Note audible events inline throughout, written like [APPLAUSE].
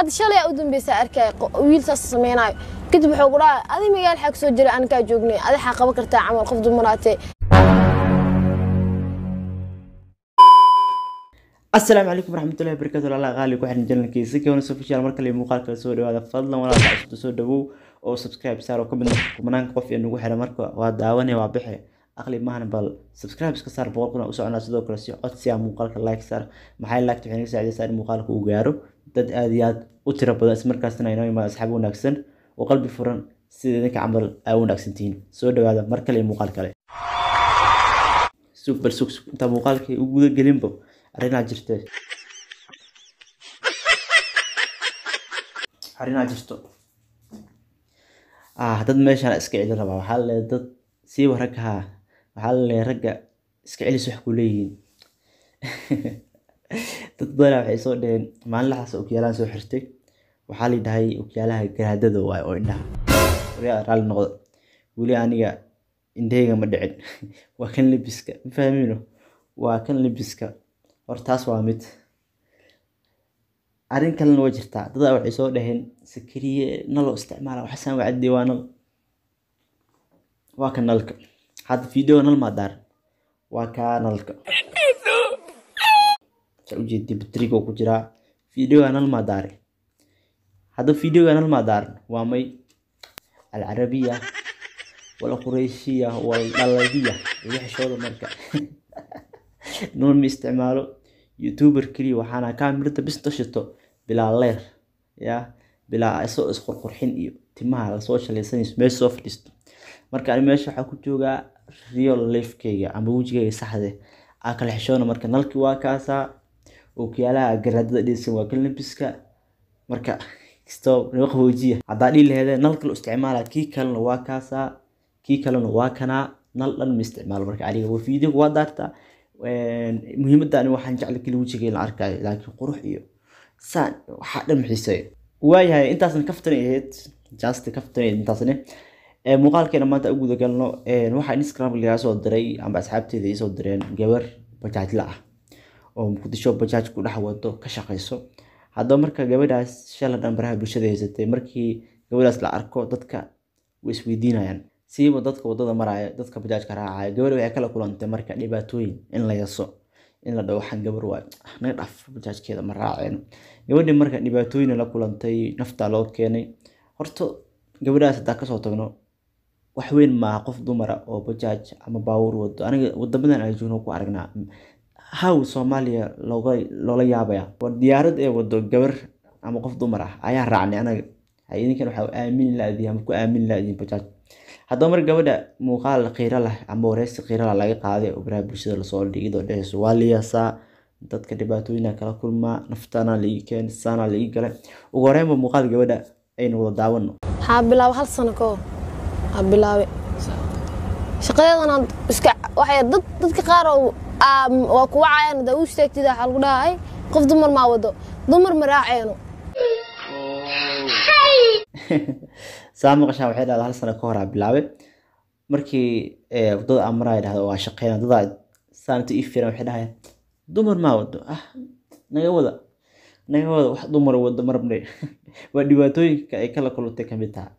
hadda shalay u dambaysa arkay wiil saas samaynayo kadib wuxuu kudhaha adi magaal xaa kasoo jira aan kaa joognay adi xaa qaban kartaa camal qof dumaraatee السلام عليكم ورحمة الله وبركاته الله غالب وحنا جلنا كيسي كون سوف شير مركل اللي مقال كلا سودو هذا فضلا ولا تعصب تسودو او سبسكرايب سارو كومنت كمان قف انه وحنا مركو وهذا وانا وابحي aqli maahan bal subscribeska saar boqol kun u soconaa sidoo kale si codsiya ah muuqaalka like saar maxay lagta waxay naga saacidaysaa in muuqaalka uu gaaro dad aad iyo aad u tiro badan ismarkaasna inoo imaan asxaab wanaagsan oo qalbi furan sida idinka camal aa wanaagsan soo dhawaada mar kale muuqaal kale bal sugsug intaa muuqaalkii u guda gelinba arrinaa jirte arrinaa jirto ah dad meeshaan iska celin rabaa waxaa le dad sii warakahaa waxaa la laleyahay ragga iska celis wax leeyihiin [LAUGHS] dad badana waxay soo dhaheen maalin laxaas okiyalahan soo xirtay waxaa layidhahay okiyaalaha garaadada waay oo indhaha waryaa raalli noqda weli aniga indheyga ma dhicin [LAUGHS] waa kan lebiska ma fahmiino waa kan lebiska hor taas waa mid arrin kalena waa jirtaa dadaa waxay soo dhaheen sakariye naloo isticmaala waxasaan wacadde waa nal waa ka nalka hadda videonal maadaar waa kanalka ujeedi batrigo ku jiraa videoanal maadaare hadda videoanal maadaar waa may alcarabiya wal qureyshiya wal daladiya waxshooda marka [LAUGHS] noon ma isticmaalo youtuber keliya waxaana kaamirta bis tashito bilaa leer ya bilaa isoo isqurqurxin iyo timaha lasoo shalaysanayso meesha soo fadhiisto marka ani meesha waxaa ku joogaa real lifekeyga ama wejigeyga saxde eh. aa kala xishoona marka nalki waa kaasaa ookiyaalaha garaadada dhiisan waa kan labiska marka stop nima qaboojiya haddaa dhihi laheedee nal kale isticmaala kii kalena waa kaasaa kii kalena waa kanaa nal dhan ma isticmaalo marka aniga waa waa daartaa muhiimadda waxaan jecla keli wejigeyga la laakiin qurux iyo saan waxaa dhan xiiseeyo waayahay intaasna kaftan ahayd jaasti kaftan ahayd intaasne eh. Eh, muuqaalkeena maanta u guda galno waxaa instagram lagaa soo diray amba asxaabteeda ii soo direen gabar bajaajla ah oo muqdisho bajaaj ku dhex wado ka shaqayso haddaba marka gabadhaas shala dhambaraha bulshada haysatay markii gabadhaas la arko dadka way isweydiinayaan siiba dadka wadada maraya dadka bajaajka raacaya gabadh waxay kala kulantay marka dhibaatooyin in la in la dhaho waxaan gabar waay ah, naga dhaaf bajaajkeeda ma raaceen gabadhii marka dhibaatooyin la kulantay naftaa loo keenay horta gabadhaas hadaa kasoo tagno wax weyn maaha qof dumara oo bajaaj ama baabuur wado aniga wadamadan aan joogno ku aragnaa how soomaaliya loola yaabaya war diyaarad ee wado gabar ama qof dumar ah ayaa raacnay anaga idinkan waxaa aamini laadi ama ku aamini laadi bajaaj haddaba mar gabadha muuqaal qiiro leh ama wareysi qiiro leh laga qaaday oo baraha bulshada lasoo dhigid oo dheheyso waa liyaasaa dadka dhibaatooyina kala kulmaa naftana laii keen saana laii galay ugu horeenba muuqaal gabadha aynu wada daawano waxaa bilaaba hal sano kahor bilaabe shaqadeedan iska waxay dad dadka qaar oo waa kuwa cayaan da u istaagtid waxaa ah lagu dhahay qof dumar maa wado dumar maraaceeno saa maqashaan waxay dhahda hal sano ka hor aa bilaabe markii wadada amara ay dhahdo waa shaqeyn dadaa saanto ii fiiran waxay dhahayaan dumar maa wado ah naga wada naga wada wax dumar wado marabne [LAUGHS] waa dhibaatooyinka ay kala kulantay ka mid taha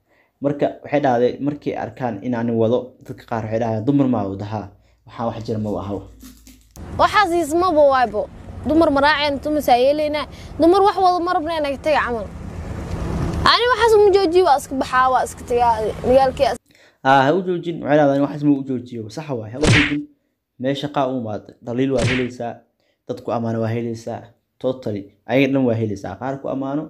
marka waxay dhahday markay arkaan inaanin wado dadka qaar waxay dhahdaa dumar maa wadahaa waxaa wax jira mau ahaw waxaas ismaba waaybo dumar maraaceen dumarsaa yeelaynaa dumar wax wado ma rabna inaga taga camal ani waxaas ma joojiyo waa iska baxaa waa iska tagaa magaalkii ah, ha u joojin waxay dhahdaa waxaas ma u joojiyo saxa waay ha u joojin meesha qaa u imaada waa helaysaa dadku amaano waa helaysaa totally ayaga dhan waa helaysaa qaar ku amaano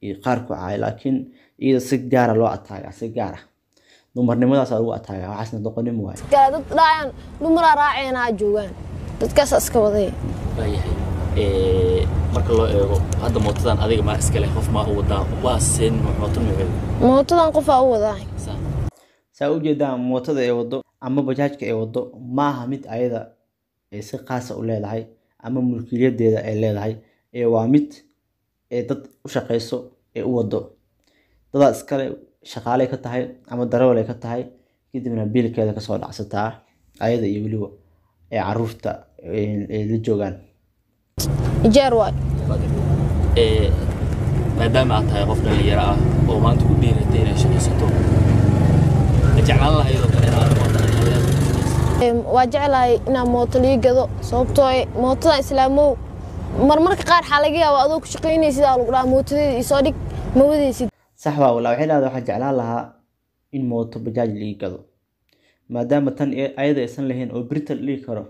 iyo qaar ku caayo laakiin iyada si gaara ah loo ataaga si gaara ah dumarnimadaasa lagu ataaga waxaasna doqonim waay dad dhaaceen dumaraa raaceenaa joogaan dadkaas iska waday marka loo eego hadda mootadan adiga maa iskale qof maa u wadaa waa seen mooto magaceedu mootadan qofaa u wadaa saa u jeedaa mootada ee waddo ama bajaajka ee waddo maaha mid ayada ee si qaasa ah u leedahay ama mulkiiyadeeda ay leedahay ee waa mid ee dad u shaqayso ee u wado dadaa iskale shaqaalay ka tahay ama darawaley ka tahay kadibna biilkeeda kasoo dhacsataa ayada iyo weliba ee caruurta ay la joogaan ijaar waay maadaama aad tahay qof dhallinyaro ah oo maanta ku dhiiratay inay shaqaysato ma jeclaan lahayd oo kale inaad waa jeclahay inaan mooto lii gado sababtoo mootadan islaamow marmarka qaar xaa laga yaaba adoo ku shaqaynaysid aa lagu dhaha mootadeeda isoo dhig ma sax waa walaa waxay dhahdaa waxaan jeclaan lahaa in mooto bajaaj liga gado maadaama tan ayada aysan lahayn oo beritan dhigi karo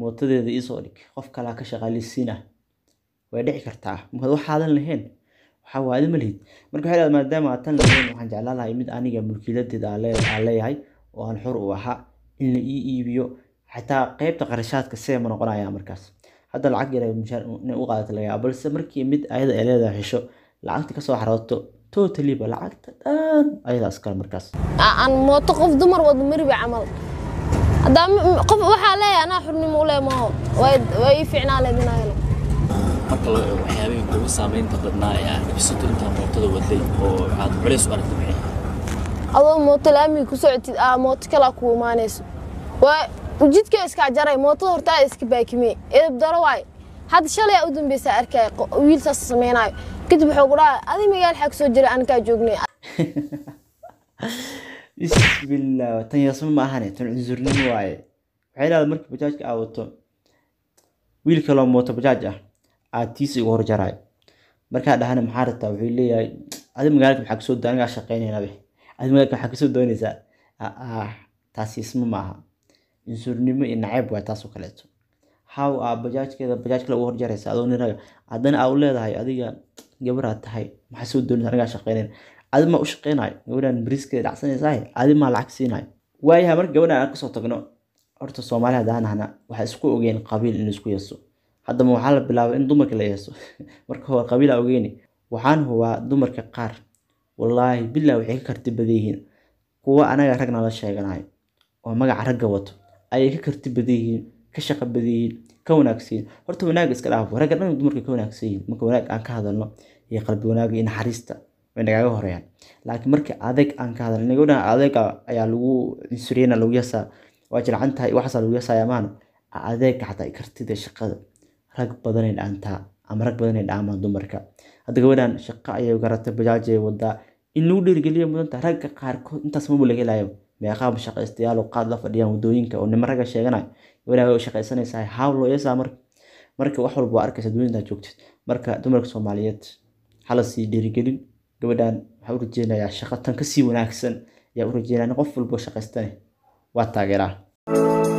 mootadeeda iisoo dhig qof kalaa ka shaqaalisiina way dhici kartaa mad waxaadan lahayn waxaa waada ma marka waxay dhahdaa maadaama tan lahayn waxaan jeclaan lahaa mid aniga mulkiiladeeda aan leeyahay oo aan xor u ahaa in la ii iibiyo xataa qeybta qarashaadka seema noqonayaa markaas hadda lacag yar inay u qaadato lagaa balse markii mid ayada ay leedahay xisho lacagta kasoo xarooto totaliba lacagta dhan ayadaa iskale markaas aan mooto qof dumar wado meriba camal haddaa qof waxaa leeyahay anaa xurnimo u leh maaho waa ii ficnaa leed inaa helo marka laga eego waxyaabihii kugu saameynta badnaa ee aad bisato intaa mootada waday oo aad culays u aragta maxay adoo mooto laamiga ku socotid aa mooto kalaa ku imaanayso waa jidkaa iskaa jaray mootada hortaa iska baakimee edab daro waay hadda shalay aa u dambaysaa arkaya wiil saas sameynaayo kadib wuxuu ku dhahay adi magaal xag soo jira aan kaa joognay [LAUGHS] bismillah tan yasma ma ahane tan cunsurnimo waaye waxay dhahda markii bajaajka aa wato wiil kaloo mooto bajaaj ah aad tiisa igu hor jaraay markaa dhahana maxaa rabtaa wuxuu leeyahay adi magaalka maxaa kasoo anigaa shaqeynayna adi magaalka maxaa kasoo doonaysaa ah, ah, taas yasma ma aha cunsurnimo iyo nacayb waay taasoo kaleeto haw aa bajaajkeeda bajaaj kale ugu horjaraysa adoo niraga haddana aa u leedahay adiga gabaraad tahay maxaa soo doonaysa anagaa shaqeynayn adi maa u shaqeynayo gabadhaan bariiskeeda dhacsanaysaay adi maa lacag siinayo waayaha marka gabadhaan aan kasoo tagno horta soomaali haddaan ahna waxaa isku ogeen qabiil in isku yeeso haddaba waxaa la bilaabay in dumarka la yeeso [LAUGHS] marka hore qabiilaa ogeeni waxaan hubaa dumarka qaar wallaahi bilaa waxay ka karti badan yihiin kuwa anaga ragna la sheeganayo oo magaca ragga wato ayay ka karti badan yihiin ka shaqa badiyin ka wanaagsan horta wanaag iska dhaaf wanaagga dhan dumarka ka wanaagsan marka wanaag aan ka hadalno iyo qalbi wanaagga iyo naxariista way nagaga horeeyaan laakiin marka adeeg aan ka hadalno naga wadhan adeega ayaa lagu insuriyana lagu yasaa waa jilcan tahay waxaasaa lagu yasaya maana adeega xataa kartida shaqada rag badanay dhaantaa ama rag badanay dhaamaan dumarka hadda gawadhan shaqo ayay garatay bajaajay wadaa in lagu dhiirigeliya mudan tahay ragga qaarkood intaas maba laga helayo meeqaa mushaqaystayaal oo qaad la fadhiyaan waddooyinka oo nimaraga ragga sheeganayo ilaahay way u shaqaysanaysaa hawl way marka wax walba waa arkaysa dunyada joogtid marka dumarka soomaaliyeed hala sii dhiirigelin gabadhan waxaan u rajeynayaa shaqo tan kasii wanaagsan ayaa u rajeynaya qof walbo shaqaystane waa taageeraa